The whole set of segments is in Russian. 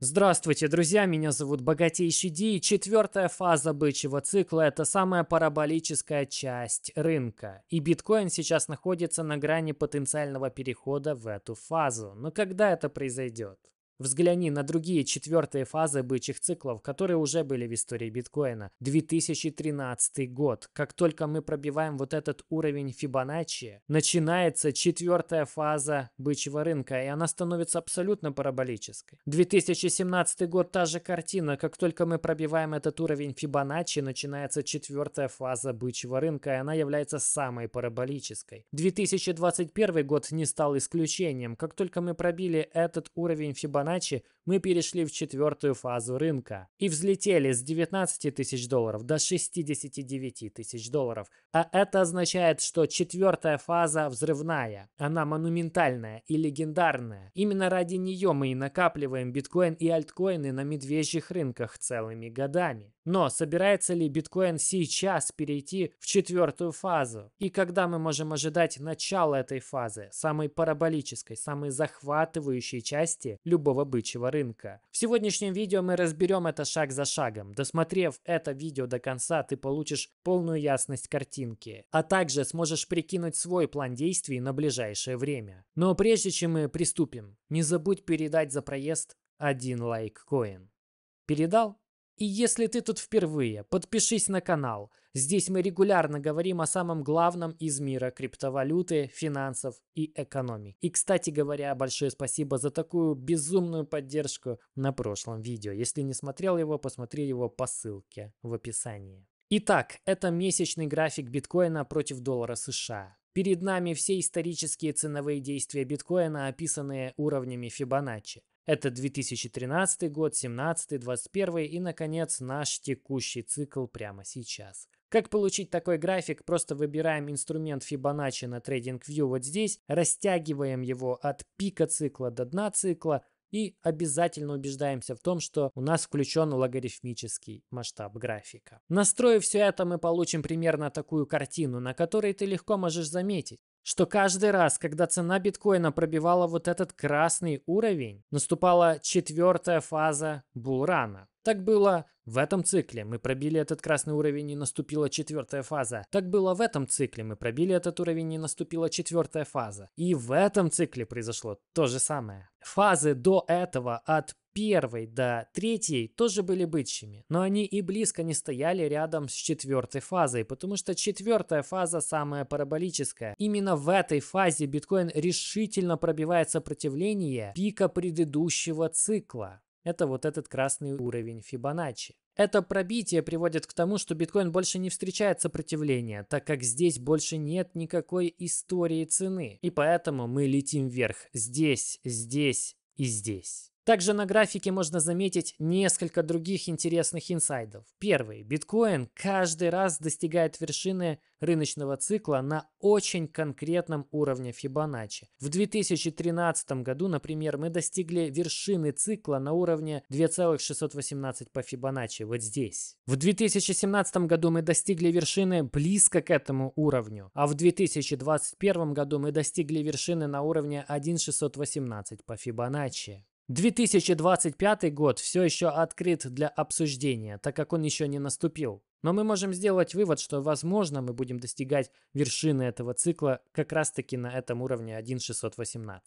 Здравствуйте, друзья, меня зовут Богатейший Ди, четвертая фаза бычьего цикла – это самая параболическая часть рынка. И биткоин сейчас находится на грани потенциального перехода в эту фазу. Но когда это произойдет? Взгляни на другие четвертые фазы бычьих циклов, которые уже были в истории биткоина. 2013 год. Как только мы пробиваем вот этот уровень Фибоначчи, начинается четвертая фаза бычьего рынка, и она становится абсолютно параболической. 2017 год та же картина. Как только мы пробиваем этот уровень Фибоначчи, начинается четвертая фаза бычьего рынка, и она является самой параболической. 2021 год не стал исключением. Как только мы пробили этот уровень Фибоначчи, Фибоначчи мы перешли в четвертую фазу рынка и взлетели с 19 тысяч долларов до 69 тысяч долларов. А это означает, что четвертая фаза взрывная, она монументальная и легендарная. Именно ради нее мы и накапливаем биткоин и альткоины на медвежьих рынках целыми годами. Но собирается ли биткоин сейчас перейти в четвертую фазу? И когда мы можем ожидать начала этой фазы, самой параболической, самой захватывающей части любого мирового бычьего рынка. В сегодняшнем видео мы разберем это шаг за шагом. Досмотрев это видео до конца, ты получишь полную ясность картинки, а также сможешь прикинуть свой план действий на ближайшее время. Но прежде чем мы приступим, не забудь передать за проезд один лайк коин. Передал? И если ты тут впервые, подпишись на канал. Здесь мы регулярно говорим о самом главном из мира криптовалюты, финансов и экономики. И, кстати говоря, большое спасибо за такую безумную поддержку на прошлом видео. Если не смотрел его, посмотри его по ссылке в описании. Итак, это месячный график биткоина против доллара США. Перед нами все исторические ценовые действия биткоина, описанные уровнями Фибоначчи. Это 2013 год, 17, 21 и, наконец, наш текущий цикл прямо сейчас. Как получить такой график? Просто выбираем инструмент Fibonacci на TradingView вот здесь, растягиваем его от пика цикла до дна цикла, и обязательно убеждаемся в том, что у нас включен логарифмический масштаб графика. Настроив все это, мы получим примерно такую картину, на которой ты легко можешь заметить, что каждый раз, когда цена биткоина пробивала вот этот красный уровень, наступала четвертая фаза булрана. Так было в этом цикле, мы пробили этот красный уровень и наступила четвертая фаза. Так было в этом цикле, мы пробили этот уровень и наступила четвертая фаза. И в этом цикле произошло то же самое. Фазы до этого от первой до третьей тоже были бычьими, но они и близко не стояли рядом с четвертой фазой, потому что четвертая фаза самая параболическая. Именно в этой фазе биткоин решительно пробивает сопротивление пика предыдущего цикла. Это вот этот красный уровень Фибоначчи. Это пробитие приводит к тому, что биткоин больше не встречает сопротивления, так как здесь больше нет никакой истории цены. И поэтому мы летим вверх здесь, здесь и здесь. Также на графике можно заметить несколько других интересных инсайдов. Первый. Биткоин каждый раз достигает вершины рыночного цикла на очень конкретном уровне Фибоначчи. В 2013 году, например, мы достигли вершины цикла на уровне 2,618 по Фибоначчи, вот здесь. В 2017 году мы достигли вершины близко к этому уровню, а в 2021 году мы достигли вершины на уровне 1,618 по Фибоначчи. 2025 год все еще открыт для обсуждения, так как он еще не наступил. Но мы можем сделать вывод, что, возможно, мы будем достигать вершины этого цикла как раз-таки на этом уровне 1.618.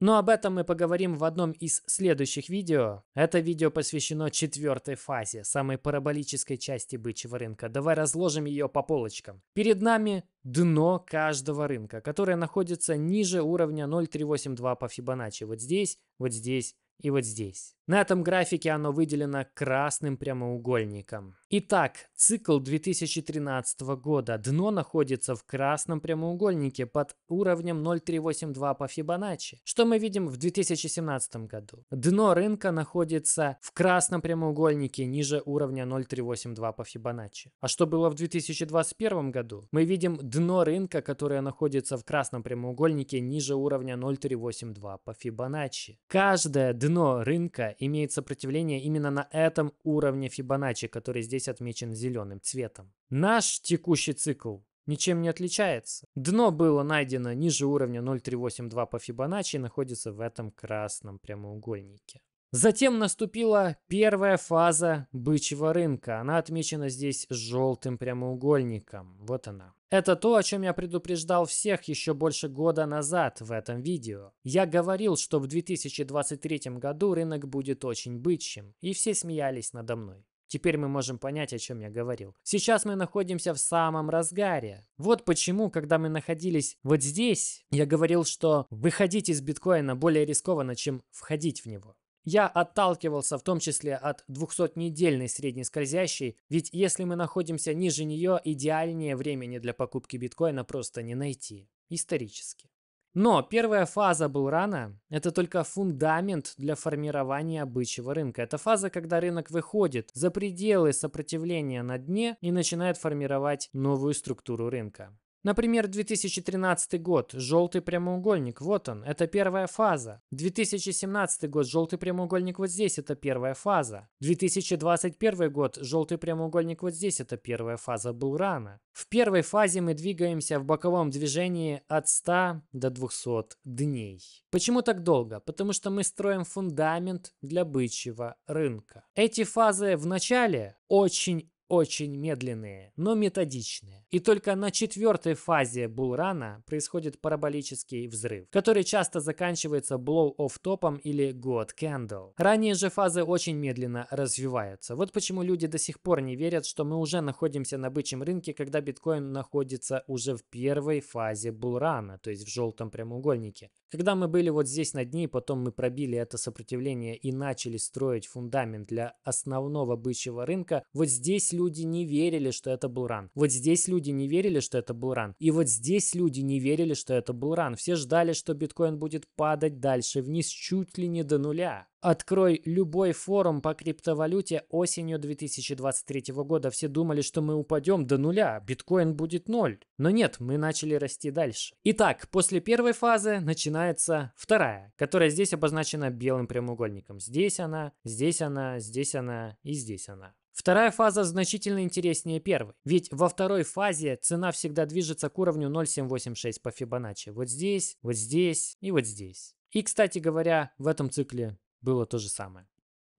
Но об этом мы поговорим в одном из следующих видео. Это видео посвящено четвертой фазе, самой параболической части бычьего рынка. Давай разложим ее по полочкам. Перед нами дно каждого рынка, которое находится ниже уровня 0.382 по Фибоначчи. Вот здесь, вот здесь и вот здесь. На этом графике оно выделено красным прямоугольником. Итак, цикл 2013 года. Дно находится в красном прямоугольнике под уровнем 0,382 по Фибоначчи, что мы видим в 2017 году. Дно рынка находится в красном прямоугольнике ниже уровня 0,382 по Фибоначчи. А что было в 2021 году? Мы видим дно рынка, которое находится в красном прямоугольнике ниже уровня 0,382 по Фибоначчи. Каждое дно рынка имеет сопротивление именно на этом уровне Фибоначчи, который здесь здесь отмечен зеленым цветом. Наш текущий цикл ничем не отличается. Дно было найдено ниже уровня 0,382 по Фибоначчи и находится в этом красном прямоугольнике. Затем наступила первая фаза бычьего рынка. Она отмечена здесь желтым прямоугольником. Вот она. Это то, о чем я предупреждал всех еще больше года назад в этом видео. Я говорил, что в 2023 году рынок будет очень бычьим, и все смеялись надо мной. Теперь мы можем понять, о чем я говорил. Сейчас мы находимся в самом разгаре. Вот почему, когда мы находились вот здесь, я говорил, что выходить из биткоина более рискованно, чем входить в него. Я отталкивался в том числе от 200-недельной средней скользящей, ведь если мы находимся ниже нее, идеальнее времени для покупки биткоина просто не найти. Исторически. Но первая фаза был Булрана – это только фундамент для формирования бычьего рынка. Это фаза, когда рынок выходит за пределы сопротивления на дне и начинает формировать новую структуру рынка. Например, 2013 год, желтый прямоугольник, вот он, это первая фаза. 2017 год, желтый прямоугольник вот здесь, это первая фаза. 2021 год, желтый прямоугольник вот здесь, это первая фаза, был рано. В первой фазе мы двигаемся в боковом движении от 100 до 200 дней. Почему так долго? Потому что мы строим фундамент для бычьего рынка. Эти фазы в начале очень очень медленные, но методичные. И только на четвертой фазе булрана происходит параболический взрыв, который часто заканчивается blow-off топом или god candle. Ранее же фазы очень медленно развиваются. Вот почему люди до сих пор не верят, что мы уже находимся на бычьем рынке, когда биткоин находится уже в первой фазе булрана, то есть в желтом прямоугольнике. Когда мы были вот здесь на дне, потом мы пробили это сопротивление и начали строить фундамент для основного бычьего рынка, вот здесь люди люди не верили, что это был ран. Вот здесь люди не верили, что это был ран. И вот здесь люди не верили, что это был ран. Все ждали, что биткоин будет падать дальше вниз чуть ли не до нуля. Открой любой форум по криптовалюте осенью 2023 года. Все думали, что мы упадем до нуля, биткоин будет ноль. Но нет, мы начали расти дальше. Итак, после первой фазы начинается вторая, которая здесь обозначена белым прямоугольником. Здесь она, здесь она, здесь она и здесь она. Вторая фаза значительно интереснее первой, ведь во второй фазе цена всегда движется к уровню 0,786 по Фибоначчи. Вот здесь, вот здесь и вот здесь. И, кстати говоря, в этом цикле было то же самое.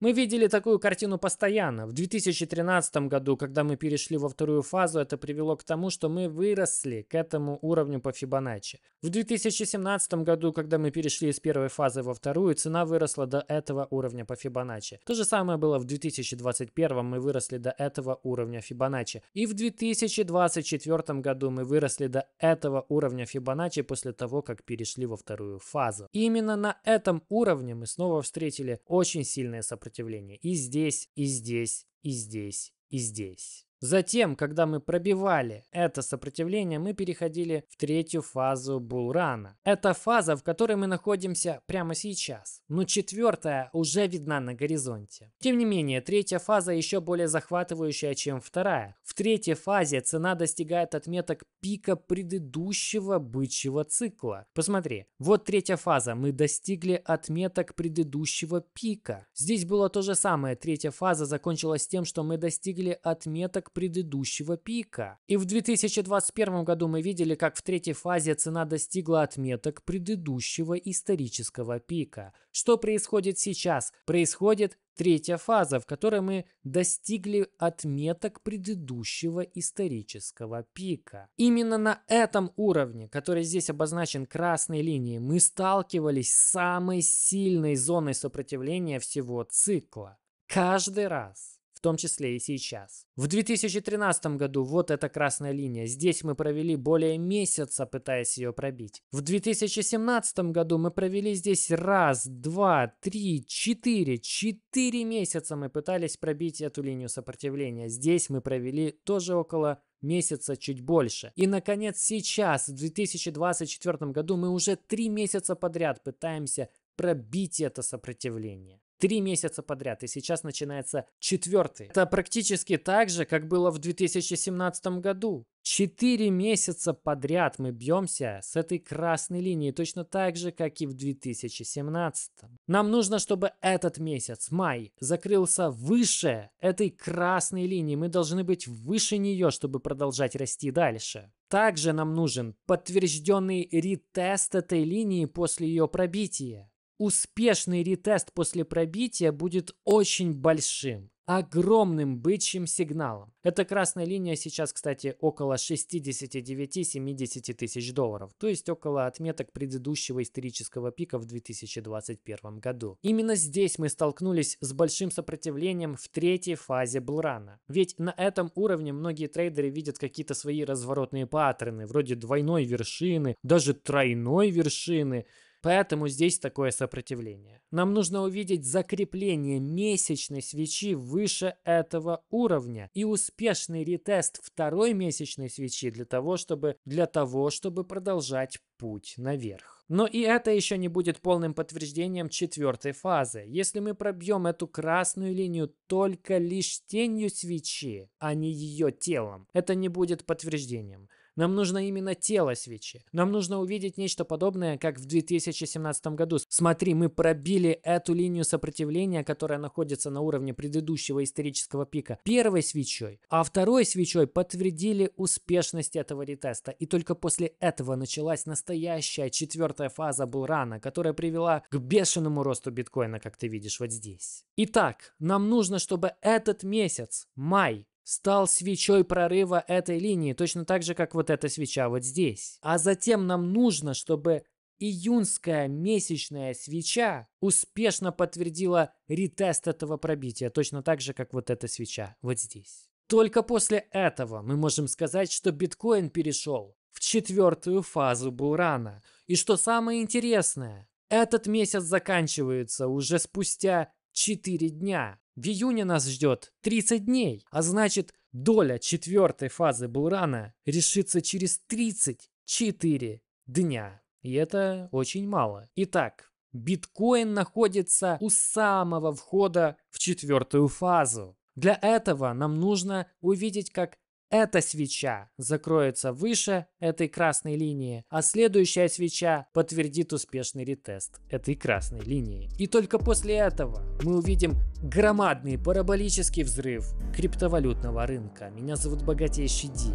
Мы видели такую картину постоянно. В 2013 году, когда мы перешли во вторую фазу, это привело к тому, что мы выросли к этому уровню по Фибоначчи. В 2017 году, когда мы перешли из первой фазы во вторую, цена выросла до этого уровня по Фибоначчи. То же самое было в 2021, мы выросли до этого уровня Фибоначчи. И в 2024 году мы выросли до этого уровня Фибоначчи после того, как перешли во вторую фазу. И именно на этом уровне мы снова встретили очень сильное сопротивление сопротивления. И здесь, и здесь, и здесь, и здесь. Затем, когда мы пробивали это сопротивление, мы переходили в третью фазу булрана. Это фаза, в которой мы находимся прямо сейчас, но четвертая уже видна на горизонте. Тем не менее, третья фаза еще более захватывающая, чем вторая. В третьей фазе цена достигает отметок пика предыдущего бычьего цикла. Посмотри, вот третья фаза, мы достигли отметок предыдущего пика. Здесь было то же самое, третья фаза закончилась тем, что мы достигли отметок десяток предыдущего пика. И в 2021 году мы видели, как в третьей фазе цена достигла отметок предыдущего исторического пика. Что происходит сейчас? Происходит третья фаза, в которой мы достигли отметок предыдущего исторического пика. Именно на этом уровне, который здесь обозначен красной линией, мы сталкивались с самой сильной зоной сопротивления всего цикла. Каждый раз том числе и сейчас. В 2013 году вот эта красная линия. Здесь мы провели более месяца, пытаясь ее пробить. В 2017 году мы провели здесь раз, два, три, четыре. Четыре месяца мы пытались пробить эту линию сопротивления. Здесь мы провели тоже около месяца чуть больше. И, наконец, сейчас, в 2024 году, мы уже три месяца подряд пытаемся пробить это сопротивление три месяца подряд, и сейчас начинается четвертый. Это практически так же, как было в 2017 году. Четыре месяца подряд мы бьемся с этой красной линией, точно так же, как и в 2017. Нам нужно, чтобы этот месяц, май, закрылся выше этой красной линии. Мы должны быть выше нее, чтобы продолжать расти дальше. Также нам нужен подтвержденный ретест этой линии после ее пробития успешный ретест после пробития будет очень большим огромным бычьим сигналом. Эта красная линия сейчас, кстати, около 69-70 тысяч долларов, то есть около отметок предыдущего исторического пика в 2021 году. Именно здесь мы столкнулись с большим сопротивлением в третьей фазе Блрана. Ведь на этом уровне многие трейдеры видят какие-то свои разворотные паттерны, вроде двойной вершины, даже тройной вершины – Поэтому здесь такое сопротивление. Нам нужно увидеть закрепление месячной свечи выше этого уровня и успешный ретест второй месячной свечи для того, чтобы, для того, чтобы продолжать путь наверх. Но и это еще не будет полным подтверждением четвертой фазы. Если мы пробьем эту красную линию только лишь тенью свечи, а не ее телом, это не будет подтверждением. Нам нужно именно тело свечи. Нам нужно увидеть нечто подобное, как в 2017 году. Смотри, мы пробили эту линию сопротивления, которая находится на уровне предыдущего исторического пика, первой свечой, а второй свечой подтвердили успешность этого ретеста. И только после этого началась настоящая четвертая фаза Булрана, которая привела к бешеному росту биткоина, как ты видишь вот здесь. Итак, нам нужно, чтобы этот месяц, май, стал свечой прорыва этой линии, точно так же, как вот эта свеча вот здесь. А затем нам нужно, чтобы июньская месячная свеча успешно подтвердила ретест этого пробития, точно так же, как вот эта свеча вот здесь. Только после этого мы можем сказать, что биткоин перешел в четвертую фазу Бурана. И что самое интересное, этот месяц заканчивается уже спустя 4 дня. В июне нас ждет 30 дней, а значит доля четвертой фазы Булрана решится через 34 дня. И это очень мало. Итак, биткоин находится у самого входа в четвертую фазу. Для этого нам нужно увидеть, как эта свеча закроется выше этой красной линии, а следующая свеча подтвердит успешный ретест этой красной линии. И только после этого мы увидим громадный параболический взрыв криптовалютного рынка. Меня зовут Богатейший Ди.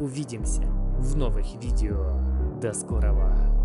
Увидимся в новых видео. До скорого!